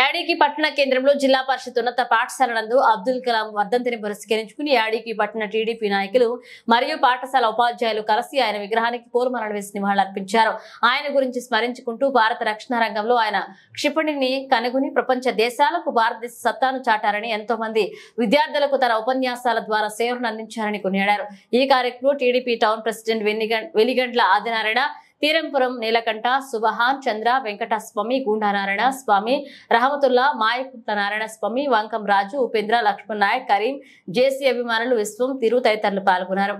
యాడికి పట్టణ కేంద్రంలో జిల్లా పరిషత్ ఉన్నత పాఠశాల నందు అబ్దుల్ కలాం వర్ధంతిని పురస్కరించుకుని యాడికి పట్టణ టీడీపీ నాయకులు మరియు పాఠశాల ఉపాధ్యాయులు కలిసి ఆయన విగ్రహానికి పూర్మరణ వేసి నివాళులర్పించారు ఆయన గురించి స్మరించుకుంటూ భారత రక్షణ రంగంలో ఆయన క్షిపణిని కనుగొని ప్రపంచ దేశాలకు భారతదేశ సత్తాను చాటారని ఎంతో మంది విద్యార్థులకు తన ఉపన్యాసాల ద్వారా సేవలు అందించారని కొనియాడారు ఈ కార్యక్రమంలో టీడీపీ టౌన్ ప్రెసిడెంట్ వెలిగండ్ల ఆదినారాయణ తీరంపురం నీలకంఠ సుబహాన్ చంద్ర వెంకటస్వామి గుండానారాయణ స్వామి రహమతుల్లా మాయకుంట నారాయణ స్వామి వంకం రాజు ఉపేంద్ర లక్ష్మణ్ నాయక్ కరీం జేసీ అభిమానులు విశ్వం తిరు తదితరులు పాల్గొన్నారు